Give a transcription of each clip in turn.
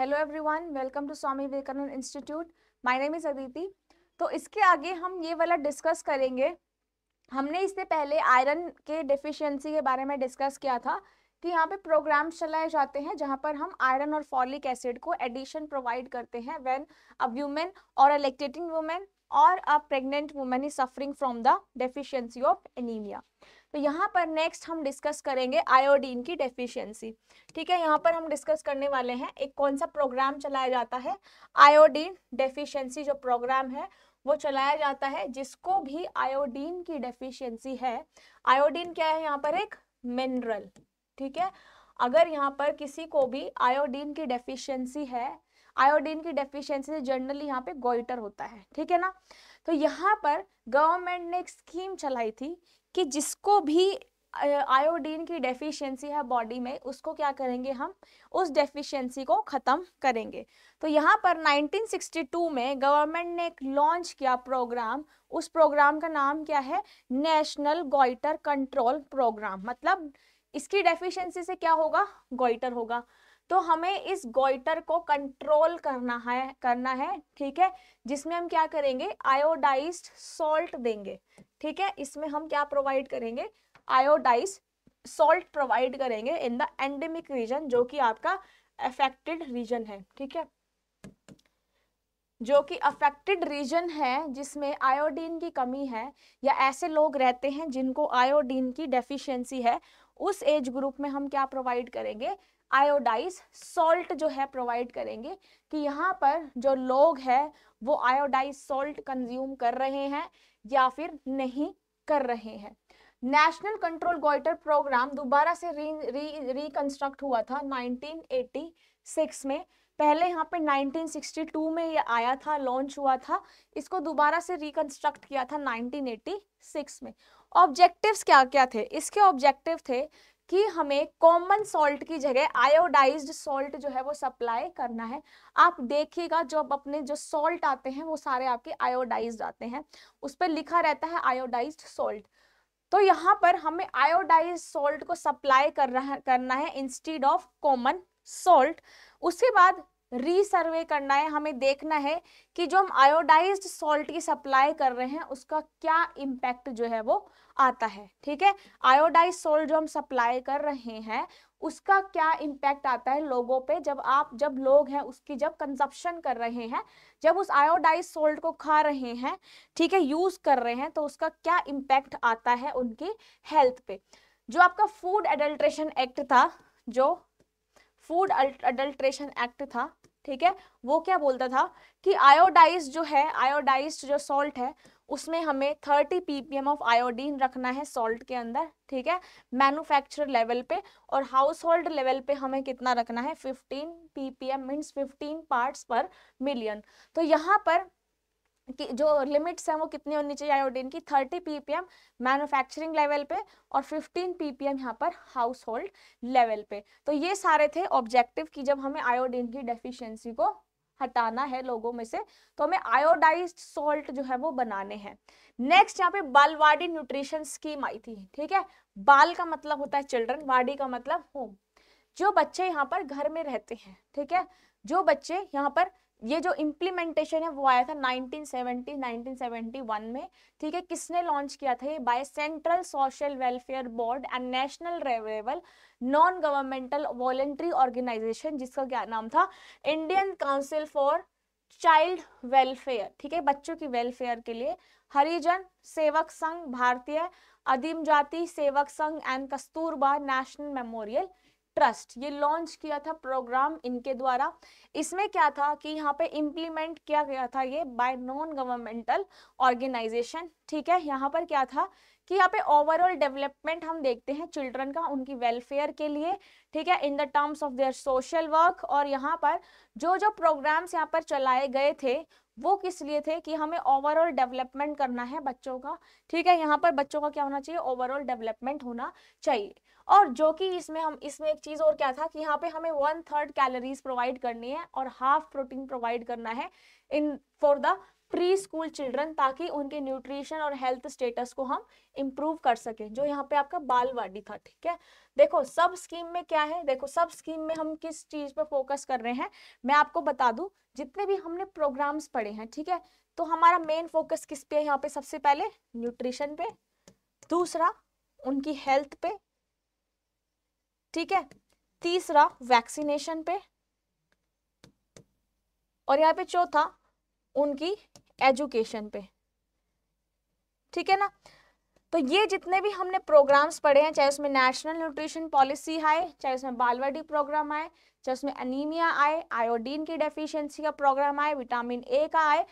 hello everyone welcome to Swami Vivekananda institute my name is Aditi तो इसके आगे हम ये वाला डिस्कस करेंगे हमने इससे पहले आयरन के डिफिशियंसी के बारे में डिस्कस किया था कि यहाँ पे प्रोग्राम्स चलाए जाते हैं जहाँ पर हम आयरन और फॉलिक एसिड को एडिशन प्रोवाइड करते हैं वेन अ व्यूमेन और अलेक्टेटिंग लेक्टेटिंग वुमेन और uh pregnant women is suffering from the deficiency of anaemia तो यहाँ पर नेक्स्ट हम डिस्कस करेंगे आयोडीन की डेफिशिएंसी ठीक है यहाँ पर हम डिस्कस करने वाले हैं एक कौन सा प्रोग्राम चलाया जाता है आयोडीन डेफिशिएंसी जो प्रोग्राम है वो चलाया जाता है जिसको भी आयोडीन की डेफिशिएंसी है आयोडीन क्या है यहाँ पर एक मिनरल ठीक है अगर यहाँ पर किसी को भी आयोडीन की डेफिशियंसी है आयोडीन की डेफिशिएंसी से जनरली यहाँ पे गोइटर होता है ठीक है ना तो यहाँ पर गवर्नमेंट ने एक स्कीम चलाई थी कि जिसको भी आयोडीन की डेफिशिएंसी है बॉडी में उसको क्या करेंगे हम उस डेफिशिएंसी को ख़त्म करेंगे तो यहाँ पर 1962 में गवर्नमेंट ने एक लॉन्च किया प्रोग्राम उस प्रोग्राम का नाम क्या है नेशनल गोइटर कंट्रोल प्रोग्राम मतलब इसकी डेफिशिएंसी से क्या होगा गोइटर होगा तो हमें इस गोइटर को कंट्रोल करना है करना है ठीक है जिसमें हम क्या करेंगे आयोडाइज सॉल्ट देंगे ठीक है इसमें हम क्या प्रोवाइड करेंगे आयोडाइज सॉल्ट प्रोवाइड करेंगे इन द एंडेमिक रीजन जो कि आपका अफेक्टेड रीजन है ठीक है जो कि अफेक्टेड रीजन है जिसमें आयोडीन की कमी है या ऐसे लोग रहते हैं जिनको आयोडीन की डेफिशिएंसी है उस एज ग्रुप में हम क्या प्रोवाइड करेंगे आयोडाइज सॉल्ट जो है प्रोवाइड करेंगे कि यहाँ पर जो लोग हैं वो आयोडाइज सॉल्ट कंज्यूम कर रहे हैं या फिर नहीं कर रहे हैं नेशनल कंट्रोल गोइटर प्रोग्राम दोबारा से री रिकंस्ट्रक्ट हुआ था 1986 में पहले यहाँ पे 1962 में ये आया था लॉन्च हुआ था इसको दोबारा से रिकंस्ट्रक्ट किया था 1986 में ऑब्जेक्टिव्स क्या क्या थे इसके ऑब्जेक्टिव थे कि हमें कॉमन सॉल्ट की जगह आयोडाइज सॉल्ट जो है वो सप्लाई करना है आप देखिएगा जो अपने जो सॉल्ट आते हैं वो सारे आपके आयोडाइज आते हैं उस पर लिखा रहता है आयोडाइज सॉल्ट तो यहाँ पर हमें आयोडाइज सॉल्ट को सप्लाई कर रहा करना है इंस्टीड ऑफ कॉमन सॉल्ट उसके बाद रीसर्वे करना है हमें देखना है कि जो हम आयोडाइज्ड सॉल्ट की सप्लाई कर रहे हैं उसका क्या इम्पैक्ट जो है वो आता है ठीक है आयोडाइज सोल्ट जो हम सप्लाई कर रहे हैं उसका क्या इम्पैक्ट आता है लोगों पे जब आप जब लोग हैं उसकी जब कंजप्शन कर रहे हैं जब उस आयोडाइज सोल्ट को खा रहे हैं ठीक है यूज़ कर रहे हैं तो उसका क्या इम्पैक्ट आता है उनकी हेल्थ पे जो आपका फूड एडल्ट्रेशन एक्ट था जो फूड अडल्ट्रेशन एक्ट था ठीक है वो क्या बोलता था कि आयोडाइज जो है आयोडाइज जो सॉल्ट है उसमें हमें 30 ppm ऑफ आयोडीन रखना है सॉल्ट के अंदर ठीक है मैन्युफैक्चर लेवल पे और हाउस होल्ड लेवल पे हमें कितना रखना है 15 ppm means 15 parts per million तो यहाँ पर कि जो लिमिट्स हैं वो कितनी होनी चाहिए आयोडीन की थर्टी पीपीएम मैन्युफैक्चरिंग लेवल पे और फिफ्टीन पीपीएम यहाँ पर हाउस होल्ड लेवल पे तो ये सारे थे ऑब्जेक्टिव कि जब हमें आयोडीन की डेफिशिएंसी को हटाना है लोगों में से तो हमें आयोडाइज सॉल्ट जो है वो बनाने हैं नेक्स्ट यहाँ पे बालवाड़ी न्यूट्रिशन स्कीम आई थी ठीक है बाल का मतलब होता है चिल्ड्रन वाडी का मतलब होम जो बच्चे यहाँ पर घर में रहते हैं ठीक है जो बच्चे यहाँ पर ये जो इम्प्लीमेंटेशन है वो आया था 1970 1971 में ठीक है किसने लॉन्च किया था ये by central social welfare board and national रेवेबल नॉन गवर्नमेंटल वॉलेंट्री ऑर्गेनाइजेशन जिसका क्या नाम था Indian council for child welfare ठीक है बच्चों की वेलफेयर के लिए हरिजन सेवक संघ भारतीय अधिम Jati Sevak Sangh and Kasturba national memorial trust ये लॉन्च किया था प्रोग्राम इनके द्वारा इसमें क्या था कि यहाँ पे इम्प्लीमेंट किया गया था ये बाय नॉन गवर्नमेंटल ऑर्गेनाइजेशन ठीक है यहाँ पर क्या था कि यहाँ पे ओवरऑल डेवलपमेंट हम देखते हैं चिल्ड्रन का उनकी वेलफेयर के लिए ठीक है in the terms of their social work और यहाँ पर जो जो प्रोग्राम्स यहाँ पर चलाए गए थे वो किस लिए थे कि हमें ओवरऑल डेवलपमेंट करना है बच्चों का ठीक है यहाँ पर बच्चों का क्या होना चाहिए ओवरऑल डेवलपमेंट होना चाहिए और जो कि इसमें हम इसमें एक चीज़ और क्या था कि यहाँ पे हमें वन थर्ड कैलोरीज प्रोवाइड करनी है और हाफ प्रोटीन प्रोवाइड करना है in for the preschool children ताकि उनके न्यूट्रिशन और हेल्थ स्टेटस को हम इम्प्रूव कर सके जो यहाँ पे आपका बालवाड़ी था ठीक है देखो सब स्कीम में क्या है देखो सब स्कीम में हम किस चीज़ पर फोकस कर रहे हैं मैं आपको बता दू जितने भी हमने प्रोग्राम्स पढ़े हैं ठीक है तो हमारा मेन फोकस किस पे है यहाँ पे सबसे पहले न्यूट्रिशन पे दूसरा उनकी हेल्थ पे ठीक है तीसरा वैक्सीनेशन पे और यहाँ पे चौथा उनकी एजुकेशन पे ठीक है ना तो ये जितने भी हमने प्रोग्राम्स पढ़े हैं चाहे उसमें नेशनल न्यूट्रिशन पॉलिसी आए चाहे उसमें बालवाडी प्रोग्राम आए चाहे उसमें अनीमिया आए आयोडीन की डेफिशिएंसी का प्रोग्राम आए विटामिन ए का आए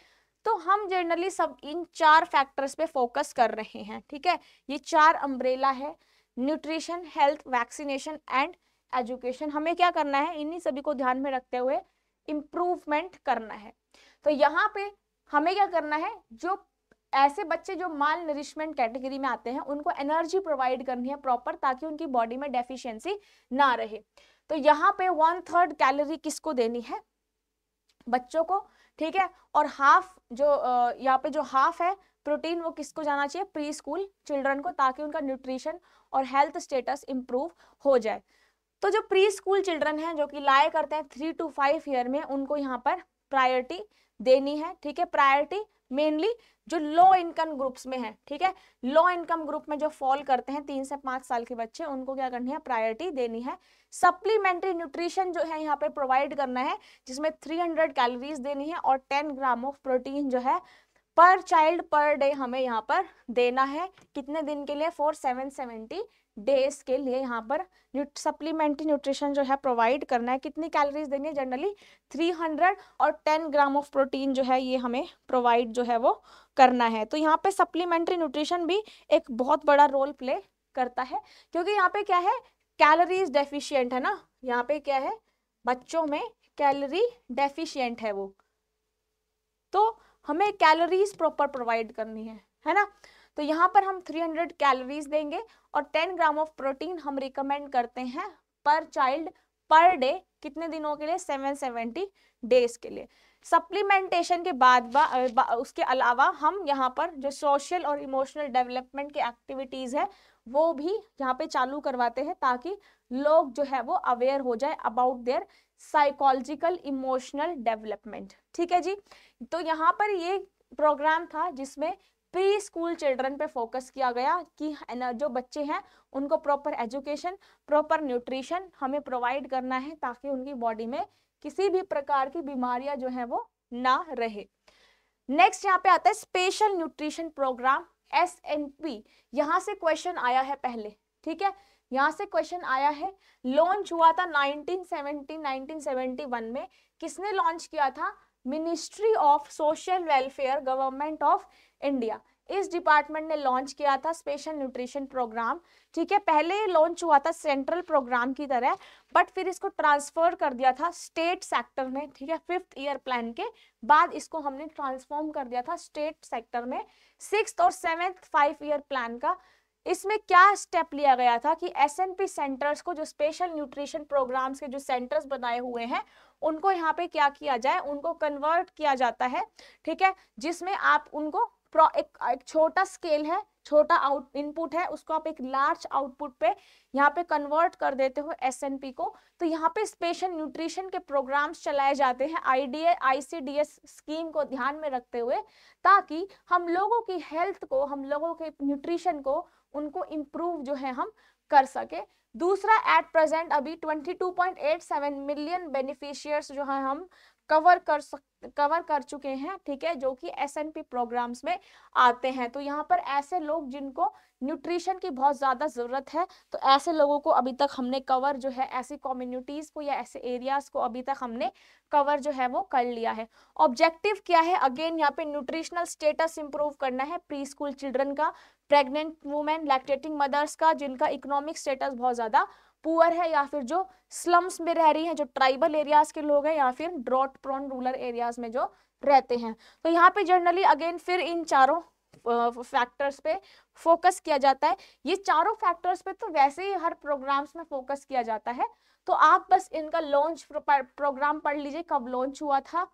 तो हम जनरली सब इन चार फैक्टर्स पे फोकस कर रहे हैं ठीक है ये चार अम्ब्रेला है nutrition health vaccination and education हमें क्या करना है इन्हीं सभी को ध्यान में रखते हुए इम्प्रूवमेंट करना है तो यहाँ पे हमें क्या करना है जो ऐसे बच्चे जो माल नरिशमेंट कैटेगरी में आते हैं उनको एनर्जी प्रोवाइड करनी है प्रॉपर ताकि उनकी बॉडी में डेफिशिएंसी ना रहे तो यहाँ पे वन थर्ड कैलोरी किसको देनी है बच्चों को ठीक है और हाफ जो यहाँ पे जो हाफ है प्रोटीन वो किसको जाना चाहिए प्री स्कूल चिल्ड्रन को ताकि उनका न्यूट्रिशन और हेल्थ स्टेटस इम्प्रूव हो जाए तो जो प्री स्कूल चिल्ड्रन है जो कि लाए करते हैं थ्री टू फाइव ईयर में उनको यहाँ पर प्रायोरिटी देनी है ठीक है प्रायोरिटी मेनली जो लो इनकम ग्रुप्स में है ठीक है लो इनकम ग्रुप में जो फॉल करते हैं तीन से पांच साल के बच्चे उनको क्या करनी है प्रायोरिटी देनी है सप्लीमेंट्री न्यूट्रिशन जो है यहाँ पे प्रोवाइड करना है जिसमें 300 कैलोरीज देनी है और 10 ग्राम ऑफ प्रोटीन जो है पर चाइल्ड पर डे हमें यहाँ पर देना है कितने दिन के लिए फोर सेवन सेवेंटी डेज के लिए यहाँ पर सप्लीमेंट्री न्यूट्रिशन जो है प्रोवाइड करना है कितनी कैलोरीज देनी है जनरली 300 और 10 ग्राम ऑफ प्रोटीन जो है ये हमें प्रोवाइड जो है वो करना है तो यहाँ पे सप्लीमेंट्री न्यूट्रिशन भी एक बहुत बड़ा रोल प्ले करता है क्योंकि यहाँ पे क्या है कैलोरीज डेफिशियंट है ना यहाँ पे क्या है बच्चों में कैलोरी डेफिशियंट है वो तो हमें कैलोरीज प्रॉपर प्रोवाइड करनी है है ना तो यहाँ पर हम 300 कैलोरीज देंगे और 10 ग्राम ऑफ प्रोटीन हम रिकमेंड करते हैं पर चाइल्ड पर डे कितने दिनों के लिए 770 डेज के लिए सप्लीमेंटेशन के बाद बा, बा, उसके अलावा हम यहाँ पर जो सोशल और इमोशनल डेवलपमेंट की एक्टिविटीज़ है वो भी यहाँ पे चालू करवाते हैं ताकि लोग जो है वो अवेयर हो जाए about their psychological emotional development ठीक है जी तो यहाँ पर ये प्रोग्राम था जिसमें प्री स्कूल चिल्ड्रन पे फोकस किया गया कि जो बच्चे हैं उनको प्रॉपर एजुकेशन प्रॉपर न्यूट्रिशन हमें प्रोवाइड करना है ताकि उनकी बॉडी में किसी भी प्रकार की बीमारियां जो है वो ना रहे नेक्स्ट यहाँ पे आता है special nutrition programme S N P यहाँ से क्वेश्चन आया है पहले ठीक है यहाँ से क्वेश्चन आया है लॉन्च हुआ था 1970 1971 में किसने लॉन्च किया था ministry of social welfare government of India इस डिपार्टमेंट ने लॉन्च किया था स्पेशल न्यूट्रिशन प्रोग्राम ठीक है पहले लॉन्च हुआ था सेंट्रल प्रोग्राम की तरह बट फिर इसको ट्रांसफर कर दिया था स्टेट सेक्टर में ठीक है फिफ्थ ईयर प्लान के बाद इसको हमने ट्रांसफॉर्म कर दिया था स्टेट सेक्टर में सिक्स और सेवेंथ फाइव ईयर प्लान का इसमें क्या स्टेप लिया गया था कि एस सेंटर्स को जो स्पेशल न्यूट्रिशन प्रोग्राम्स के जो सेंटर्स बनाए हुए हैं उनको यहाँ पे क्या किया जाए उनको कन्वर्ट किया जाता है ठीक है जिसमें आप उनको एक, एक छोटा स्केल है छोटा आउट इनपुट है उसको आप एक लार्ज आउटपुट पे यहाँ पे कन्वर्ट कर देते हो एस को तो यहाँ पे स्पेशल न्यूट्रिशन के प्रोग्राम्स चलाए जाते हैं आईडीए आईसीडीएस स्कीम को ध्यान में रखते हुए ताकि हम लोगों की हेल्थ को हम लोगों के न्यूट्रिशन को उनको इम्प्रूव जो है हम कर सके दूसरा एट प्रेजेंट अभी 22.87 मिलियन बेनिफिशियर्स जो है हम कवर कर सक कवर कर चुके हैं ठीक है जो कि एस एन पी प्रोग्राम्स में आते हैं तो यहाँ पर ऐसे लोग जिनको न्यूट्रिशन की बहुत ज़्यादा ज़रूरत है तो ऐसे लोगों को अभी तक हमने कवर जो है ऐसी कम्युनिटीज़ को या ऐसे एरियाज़ को अभी तक हमने कवर जो है वो कर लिया है ऑब्जेक्टिव क्या है अगेन यहाँ पे न्यूट्रिशनल स्टेटस इंप्रूव करना है प्री स्कूल चिल्ड्रन का प्रेगनेंट वुमेन लैक्टेटिंग मदर्स का जिनका इकोनॉमिक स्टेटस बहुत ज़्यादा पुअर है या फिर जो स्लम्स में रह रही हैं जो ट्राइबल एरियाज के लोग हैं या फिर ड्रॉट प्रोन रूरल एरियाज में जो रहते हैं तो यहाँ पे जनरली अगेन फिर इन चारों फैक्टर्स पे फोकस किया जाता है ये चारों फैक्टर्स पे तो वैसे ही हर प्रोग्राम्स में फोकस किया जाता है तो आप बस इनका लॉन्च प्रोग्राम पढ़ लीजिए कब लॉन्च हुआ था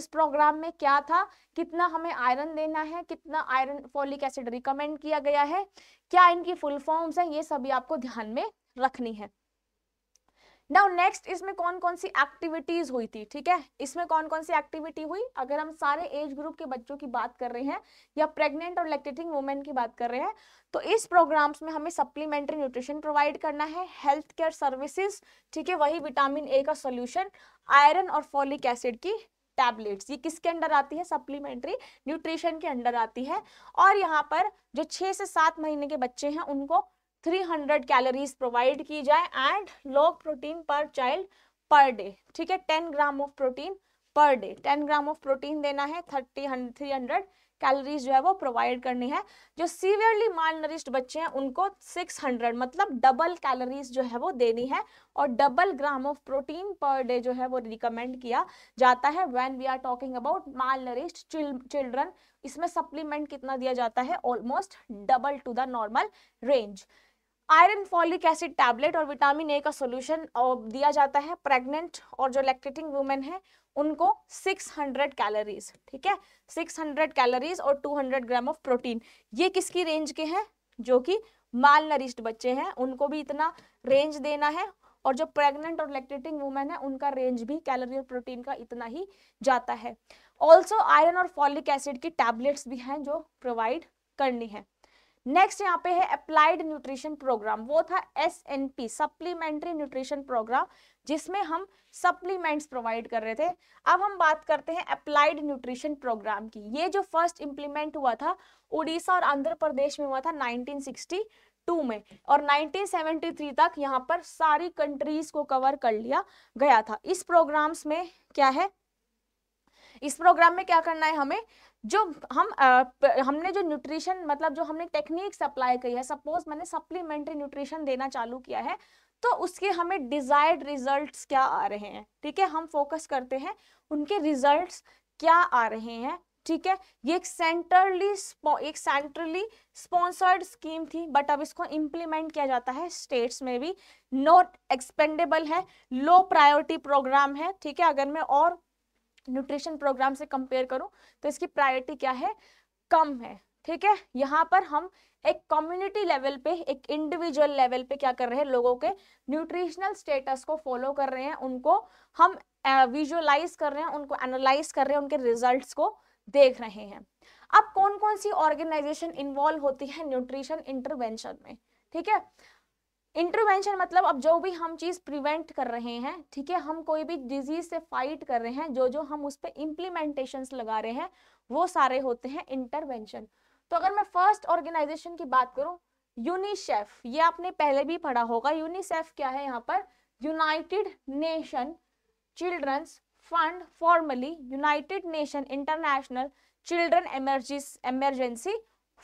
इस प्रोग्राम में क्या था कितना हमें आयरन देना है कितना आयरन फॉलिक एसिड रिकमेंड किया गया है क्या इनकी फुल फॉर्म्स हैं ये सभी आपको ध्यान में रखनी है नाउ नेक्स्ट इसमें कौन कौन सी एक्टिविटीज हुई थी ठीक है इसमें कौन कौन सी एक्टिविटी हुई अगर हम सारे एज ग्रुप के बच्चों की बात कर रहे हैं या प्रेग्नेंट और लैक्टेटिंग वुमेन की बात कर रहे हैं तो इस प्रोग्राम्स में हमें सप्लीमेंट्री न्यूट्रिशन प्रोवाइड करना है हेल्थ केयर सर्विसेज ठीक है वही विटामिन ए का सोल्यूशन आयरन और फॉलिक एसिड की टैबलेट्स ये किसके अंडर आती है सप्लीमेंट्री न्यूट्रिशन के अंडर आती है और यहाँ पर जो छः से सात महीने के बच्चे हैं उनको 300 कैलोरीज प्रोवाइड की जाए and low protein per child per day ठीक है 10 gram of protein per day 10 gram of protein देना है थर्टी थ्री हंड्रेड कैलोरीज जो है वो प्रोवाइड करनी है जो सीवियरली माल नरिश्ड बच्चे हैं उनको 600 मतलब डबल कैलोरीज जो है वो देनी है और double gram of protein per day जो है वो रिकमेंड किया जाता है when we are talking about malnourished children इसमें सप्लीमेंट कितना दिया जाता है almost double to the normal range iron folic acid tablet और विटामिन ए का सोल्यूशन दिया जाता है प्रेग्नेंट और जो लैक्टेटिंग वुमेन है उनको 600 कैलोरीज ठीक है 600 कैलोरीज और 200 ग्राम ऑफ प्रोटीन ये किसकी रेंज के हैं जो कि माल नरिस्ट बच्चे हैं उनको भी इतना रेंज देना है और जो प्रेग्नेंट और लैक्टेटिंग वुमेन है उनका रेंज भी कैलोरी और प्रोटीन का इतना ही जाता है ऑल्सो आयरन और फॉलिक एसिड की टैबलेट्स भी हैं जो प्रोवाइड करनी है नेक्स्ट यहाँ पे है अप्लाइड न्यूट्रिशन प्रोग्राम वो था S N P supplementary nutrition programme जिसमें हम सप्लीमेंट्स प्रोवाइड कर रहे थे अब हम बात करते हैं अप्लाइड न्यूट्रिशन प्रोग्राम की ये जो फर्स्ट इम्प्लीमेंट हुआ था उड़ीसा और आंध्र प्रदेश में हुआ था 1962 में और 1973 तक यहाँ पर सारी कंट्रीज को कवर कर लिया गया था इस प्रोग्राम्स में क्या है इस प्रोग्राम में क्या करना है हमें जो हम आ, हमने जो न्यूट्रिशन मतलब जो हमने टेक्निक अप्लाई की है सपोज मैंने सप्लीमेंट्री न्यूट्रिशन देना चालू किया है तो उसके हमें डिजायर्ड रिजल्ट्स क्या आ रहे हैं ठीक है हम फोकस करते हैं उनके रिजल्ट्स क्या आ रहे हैं ठीक है ये एक सेंट्रली एक सेंट्रली स्पॉन्सर्ड स्कीम थी बट अब इसको इम्प्लीमेंट किया जाता है स्टेट्स में भी नॉट एक्सपेंडेबल है लो प्रायोरिटी प्रोग्राम है ठीक है अगर मैं और न्यूट्रिशन प्रोग्राम से कंपेयर करूं तो इसकी प्रायोरिटी क्या है कम है ठीक है यहाँ पर हम एक कम्युनिटी लेवल पे एक इंडिविजुअल लेवल पे क्या कर रहे हैं लोगों के न्यूट्रिशनल स्टेटस को फॉलो कर रहे हैं उनको हम विजुअलाइज कर रहे हैं उनको एनालाइज कर रहे हैं उनके रिजल्ट्स को देख रहे हैं अब कौन कौन सी ऑर्गेनाइजेशन इन्वॉल्व होती है न्यूट्रिशन इंटरवेंशन में ठीक है इंटरवेंशन मतलब अब जो भी हम चीज़ प्रिवेंट कर रहे हैं ठीक है हम कोई भी डिजीज से फाइट कर रहे हैं जो जो हम उस पर इम्प्लीमेंटेशन लगा रहे हैं वो सारे होते हैं इंटरवेंशन तो अगर मैं फर्स्ट ऑर्गेनाइजेशन की बात करूं यूनिसेफ ये आपने पहले भी पढ़ा होगा यूनिसेफ क्या है यहाँ पर United Nation children's fund formerly United Nation international children emergency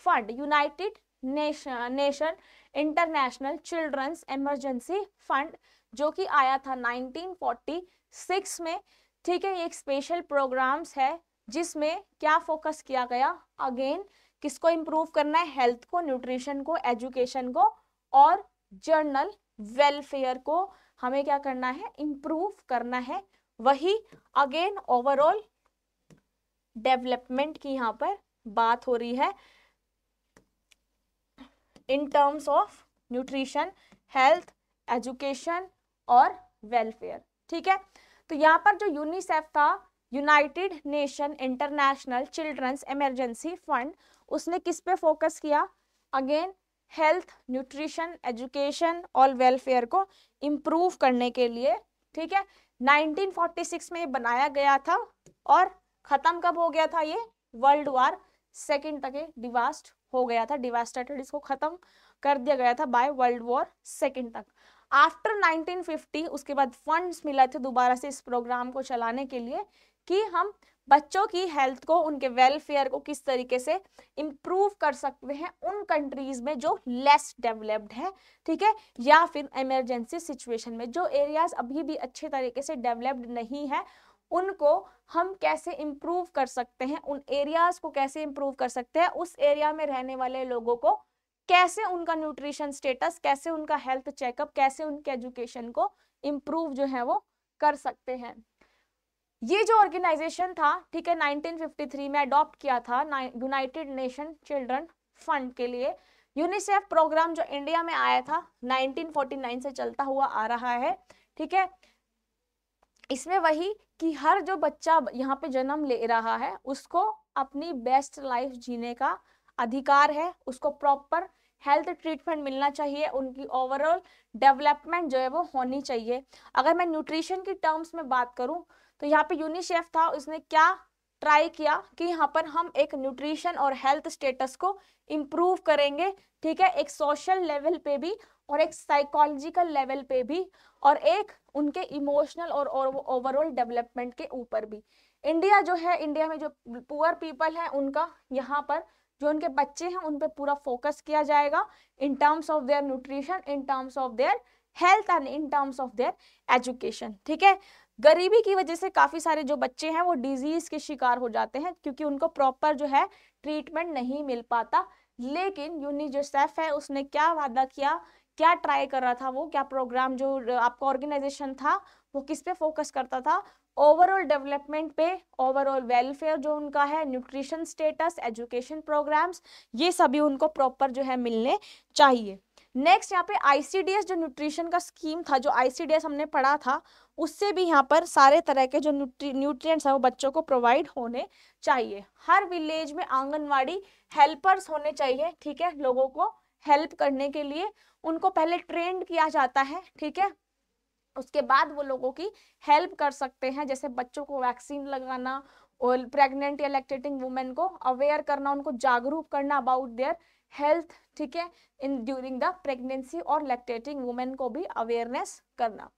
fund United Nation nation international children's emergency fund जो कि आया था 1946 में ठीक है ये एक स्पेशल प्रोग्राम्स है जिसमें क्या फोकस किया गया अगेन किसको इम्प्रूव करना है हेल्थ को न्यूट्रिशन को एजुकेशन को और जर्नल वेलफेयर को हमें क्या करना है इम्प्रूव करना है वही अगेन ओवरऑल डेवलपमेंट की यहाँ पर बात हो रही है in terms of nutrition health education और वेलफेयर ठीक है तो यहाँ पर जो यूनिसेफ था United Nation international children's emergency fund उसने किस पे फोकस किया अगेन हेल्थ न्यूट्रिशन एजुकेशन और वेलफेयर को इम्प्रूव करने के लिए ठीक है 1946 में बनाया गया था और ख़त्म कब हो गया था ये वर्ल्ड वार सेकेंड तक डिवास्ट हो गया था डिवास्टेटेड इसको खत्म कर दिया गया था बाय वर्ल्ड वॉर सेकेंड तक आफ्टर 1950 उसके बाद फंड्स मिला थे दोबारा से इस प्रोग्राम को चलाने के लिए कि हम बच्चों की हेल्थ को उनके वेलफेयर को किस तरीके से इम्प्रूव कर सकते हैं उन कंट्रीज में जो लेस डेवलप्ड है ठीक है या फिर इमरजेंसी सिचुएशन में जो एरियाज अभी भी अच्छे तरीके से डेवलप्ड नहीं है उनको हम कैसे इम्प्रूव कर सकते हैं उन एरियाज को कैसे इम्प्रूव कर सकते हैं उस एरिया में रहने वाले लोगों को कैसे उनका न्यूट्रिशन स्टेटस कैसे उनका हेल्थ चेकअप कैसे उनके एजुकेशन को इम्प्रूव जो है वो कर सकते हैं ये जो ऑर्गेनाइजेशन था ठीक है 1953 में अडॉप्ट किया था यूनाइटेड नेशन चिल्ड्रन फंड के लिए यूनिसेफ प्रोग्राम जो इंडिया में आया था 1949 से चलता हुआ आ रहा है ठीक है इसमें वही कि हर जो बच्चा यहाँ पे जन्म ले रहा है उसको अपनी बेस्ट लाइफ जीने का अधिकार है उसको प्रॉपर हेल्थ ट्रीटमेंट मिलना चाहिए उनकी ओवरऑल डेवलपमेंट जो है वो होनी चाहिए अगर मैं न्यूट्रिशन की टर्म्स में बात करूँ तो यहाँ पे यूनिसेफ था उसने क्या ट्राई किया कि यहाँ पर हम एक न्यूट्रिशन और हेल्थ स्टेटस को इम्प्रूव करेंगे ठीक है एक सोशल लेवल पे भी और एक साइकोलॉजिकल लेवल पे भी और एक उनके इमोशनल और ओवरऑल डेवलपमेंट के ऊपर भी इंडिया जो है इंडिया में जो पुअर पीपल हैं उनका यहाँ पर जो उनके बच्चे हैं उन पर पूरा फोकस किया जाएगा in terms of their nutrition in terms of their health and in terms of their education ठीक है गरीबी की वजह से काफ़ी सारे जो बच्चे हैं वो डिजीज़ के शिकार हो जाते हैं क्योंकि उनको प्रॉपर जो है ट्रीटमेंट नहीं मिल पाता लेकिन यूनिजेसेफ है उसने क्या वादा किया क्या ट्राई कर रहा था वो क्या प्रोग्राम जो आपका ऑर्गेनाइजेशन था वो किस पे फोकस करता था ओवरऑल डेवलपमेंट पे ओवरऑल वेलफेयर जो उनका है न्यूट्रिशन स्टेटस एजुकेशन प्रोग्राम्स ये सभी उनको प्रॉपर जो है मिलने चाहिए नेक्स्ट यहाँ पे आईसीडीएस जो न्यूट्रिशन का स्कीम था जो आईसीडीएस हमने पढ़ा था उससे भी यहाँ पर सारे तरह के जो न्यूट्री न्यूट्रियट्स हैं वो बच्चों को प्रोवाइड होने चाहिए हर विलेज में आंगनवाड़ी हेल्पर्स होने चाहिए ठीक है लोगों को हेल्प करने के लिए उनको पहले ट्रेंड किया जाता है ठीक है उसके बाद वो लोगों की हेल्प कर सकते हैं जैसे बच्चों को वैक्सीन लगाना और प्रेग्नेंट या लैक्टेटिंग वुमेन को अवेयर करना उनको जागरूक करना अबाउट देयर हेल्थ ठीक है इन ड्यूरिंग द प्रेगनेंसी और लैक्टेटिंग वुमेन को भी अवेयरनेस करना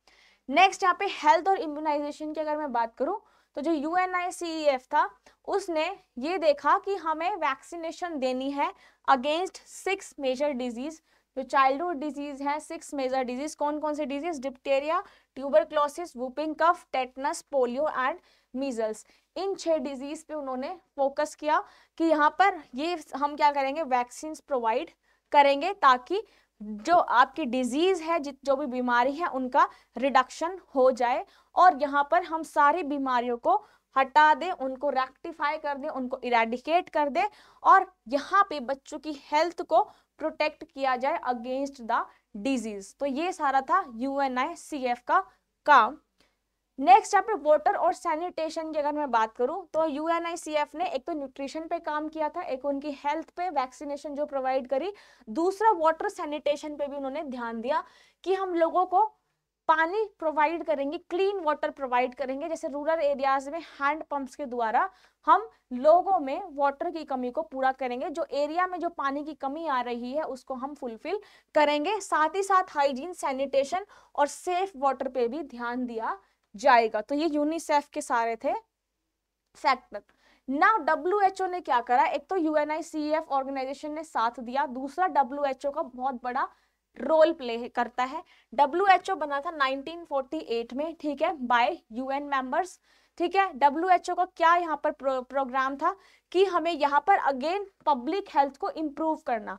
नेक्स्ट यहाँ पे हेल्थ और इम्यूनाइजेशन की अगर मैं बात करूँ तो जो यू e था उसने ये देखा कि हमें वैक्सीनेशन देनी है अगेंस्ट सिक्स मेजर डिजीज जो चाइल्डहुड डिजीज है सिक्स मेजर डिजीज कौन कौन से disease diphtheria tuberculosis whooping cough tetanus polio and measles इन छह डिजीज पे उन्होंने फोकस किया कि यहाँ पर ये हम क्या करेंगे वैक्सीन प्रोवाइड करेंगे ताकि जो आपकी डिजीज है जो भी बीमारी है उनका रिडक्शन हो जाए और यहाँ पर हम सारी बीमारियों को हटा दे उनको रेक्टिफाई कर दे उनको इरेडिकेट कर दे और यहाँ पे बच्चों की हेल्थ को प्रोटेक्ट किया जाए अगेंस्ट द डिजीज तो ये सारा था यू का काम नेक्स्ट यहाँ पे वाटर और सैनिटेशन की अगर मैं बात करूं तो यू ने एक तो न्यूट्रिशन पे काम किया था एक उनकी हेल्थ पे वैक्सीनेशन जो प्रोवाइड करी दूसरा वाटर सैनिटेशन पे भी उन्होंने ध्यान दिया कि हम लोगों को पानी प्रोवाइड करेंगे क्लीन वाटर प्रोवाइड करेंगे जैसे रूरल एरियाज में हैंड पंप्स के द्वारा हम लोगों में वाटर की कमी को पूरा करेंगे जो एरिया में जो पानी की कमी आ रही है उसको हम फुलफिल करेंगे साथ ही साथ हाइजीन सैनिटेशन और सेफ वाटर पे भी ध्यान दिया जाएगा तो ये यूनिसेफ के सारे थे फैक्टर नाउ डब्ल्यू ने क्या करा एक तो यू ऑर्गेनाइजेशन ने साथ दिया दूसरा डब्ल्यू का बहुत बड़ा रोल प्ले करता है डब्ल्यू बना था 1948 में ठीक है बाय यूएन मेंबर्स ठीक है डब्ल्यू का क्या यहाँ पर प्रो, प्रोग्राम था कि हमें यहाँ पर अगेन पब्लिक हेल्थ को इम्प्रूव करना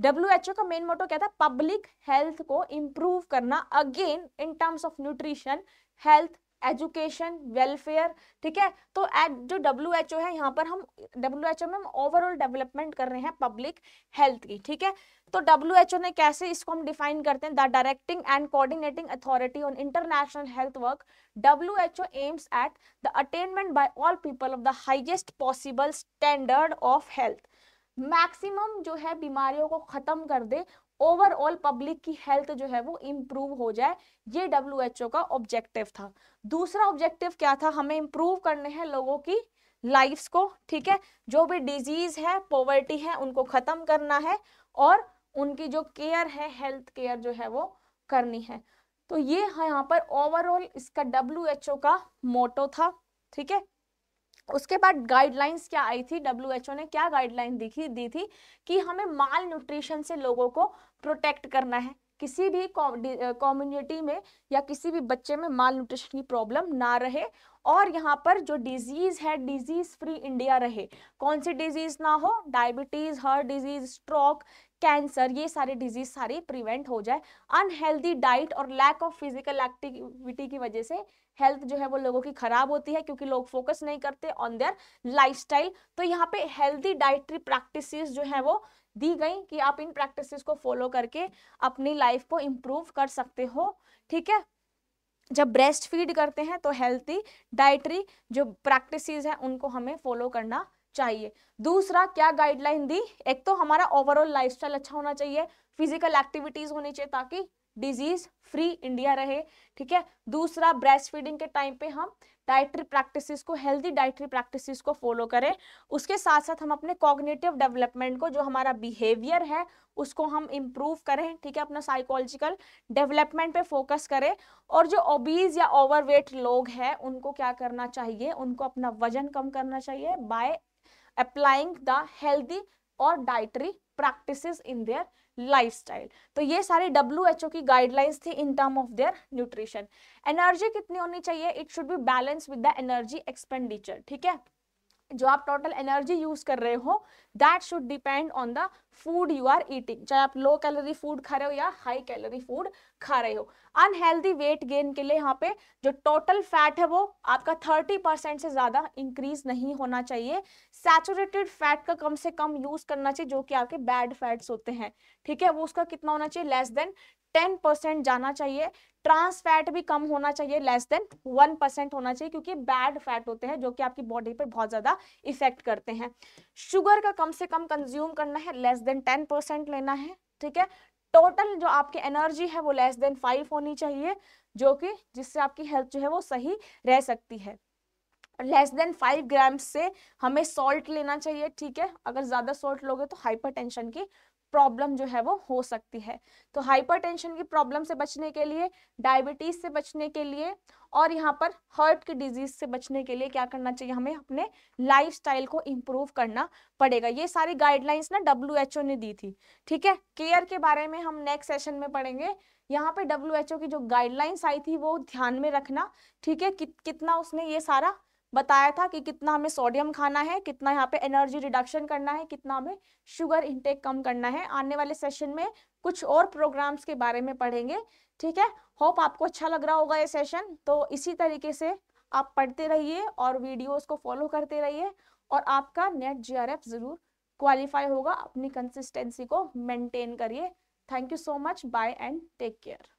डब्ल्यू एच ओ का मेन मोटो क्या था पब्लिक हेल्थ को इम्प्रूव करना again in terms of nutrition health education welfare ठीक है तो एट जो डब्ल्यू एच ओ है यहाँ पर हम डब्ल्यू एच ओ में हम ओवरऑल डेवलपमेंट कर रहे हैं पब्लिक हेल्थ की ठीक है तो डब्ल्यू एच ओ ने कैसे इसको हम डिफाइन करते हैं the directing and coordinating authority on international health work W H O aims at the attainment by all people of the highest possible standard of health maximum जो है बीमारियों को ख़त्म कर दे ओवरऑल पब्लिक की हेल्थ जो है वो इम्प्रूव हो जाए ये डब्ल्यू का ऑब्जेक्टिव था दूसरा ऑब्जेक्टिव क्या था हमें इम्प्रूव करने हैं लोगों की लाइफ्स को ठीक है जो भी डिजीज है पॉवर्टी है उनको ख़त्म करना है और उनकी जो केयर है हेल्थ केयर जो है वो करनी है तो ये यहाँ पर ओवरऑल इसका डब्ल्यू का मोटो था ठीक है उसके बाद गाइडलाइंस क्या आई थी डब्ल्यू ने क्या गाइडलाइन दिखी दी थी कि हमें माल न्यूट्रिशन से लोगों को प्रोटेक्ट करना है किसी भी कम्युनिटी में या किसी भी बच्चे में माल न्यूट्रिशन की प्रॉब्लम ना रहे और यहाँ पर जो डिजीज़ है डिजीज़ फ्री इंडिया रहे कौन सी डिजीज़ ना हो diabetes heart disease stroke cancer ये सारे डिजीज सारी प्रिवेंट हो जाए अनहेल्दी डाइट और लैक ऑफ फिजिकल एक्टिविटी की वजह से हेल्थ जो है वो लोगों की खराब होती है क्योंकि लोग फोकस नहीं करते ऑन देयर लाइफस्टाइल तो यहाँ पे हेल्दी डाइटरी प्रैक्टिसेस जो है वो दी गई कि आप इन प्रैक्टिसेस को फॉलो करके अपनी लाइफ को इम्प्रूव कर सकते हो ठीक है जब ब्रेस्ट फीड करते हैं तो हेल्थी डाइटरी जो प्रैक्टिसेस हैं उनको हमें फॉलो करना चाहिए दूसरा क्या गाइडलाइन दी एक तो हमारा ओवरऑल लाइफस्टाइल अच्छा होना चाहिए फिजिकल एक्टिविटीज होनी चाहिए ताकि डिजीज फ्री इंडिया रहे ठीक है दूसरा ब्रेस्ट फीडिंग के टाइम पे हम डाइटरी प्रैक्टिसेस को हेल्दी डाइटरी प्रैक्टिसेस को फॉलो करें उसके साथ साथ हम अपने कॉग्नेटिव डेवलपमेंट को जो हमारा बिहेवियर है उसको हम इम्प्रूव करें ठीक है अपना साइकोलॉजिकल डेवलपमेंट पे फोकस करें और जो ओबीज या ओवरवेट लोग हैं उनको क्या करना चाहिए उनको अपना वजन कम करना चाहिए बाय अप्लाइंग द हेल्दी और dietary practices in their lifestyle तो ये सारे डब्ल्यू एच ओ की गाइडलाइंस थी in term of their nutrition energy कितनी होनी चाहिए it should be balance with the energy expenditure ठीक है जो आप टोटल एनर्जी यूज कर रहे हो that should depend on the food you are eating चाहे आप लो कैलोरी फूड खा रहे हो या हाई कैलोरी फूड खा रहे हो अनहेल्दी वेट गेन के लिए यहाँ पे जो टोटल फैट है वो आपका 30 परसेंट से ज़्यादा इंक्रीज नहीं होना चाहिए सैचुरेटेड फैट का कम से कम यूज़ करना चाहिए जो कि आपके बैड फैट्स होते हैं ठीक है वो उसका कितना होना चाहिए लेस देन टेन परसेंट जाना चाहिए ट्रांस फैट भी कम होना चाहिए लेस देन वन परसेंट होना चाहिए क्योंकि बैड फैट होते हैं जो कि आपकी बॉडी पर बहुत ज़्यादा इफेक्ट करते हैं शुगर का कम से कम कंज्यूम करना है लेस देन टेन परसेंट लेना है ठीक है टोटल जो आपकी एनर्जी है वो लेस देन फाइव होनी चाहिए जो कि जिससे आपकी हेल्थ जो है वो सही रह सकती है लेस देन फाइव ग्राम से हमें सॉल्ट लेना चाहिए ठीक है अगर ज़्यादा सॉल्ट लोगे तो हाइपर की प्रॉब्लम जो है वो हो सकती है तो हाइपरटेंशन की प्रॉब्लम से बचने के लिए डायबिटीज से बचने के लिए और यहाँ पर हर्ट की डिजीज से बचने के लिए क्या करना चाहिए हमें अपने लाइफस्टाइल को इम्प्रूव करना पड़ेगा ये सारी गाइडलाइंस ना डब्ल्यू ने दी थी ठीक है केयर के बारे में हम नेक्स्ट सेशन में पढ़ेंगे यहाँ पे डब्ल्यू की जो गाइडलाइंस आई थी वो ध्यान में रखना ठीक है कि, कितना उसने ये सारा बताया था कि कितना हमें सोडियम खाना है कितना यहाँ पे एनर्जी रिडक्शन करना है कितना हमें शुगर इंटेक कम करना है आने वाले सेशन में कुछ और प्रोग्राम्स के बारे में पढ़ेंगे ठीक है होप आपको अच्छा लग रहा होगा ये सेशन तो इसी तरीके से आप पढ़ते रहिए और वीडियोस को फॉलो करते रहिए और आपका नेट जी जरूर क्वालिफाई होगा अपनी कंसिस्टेंसी को मेनटेन करिए thank you so much bye and take care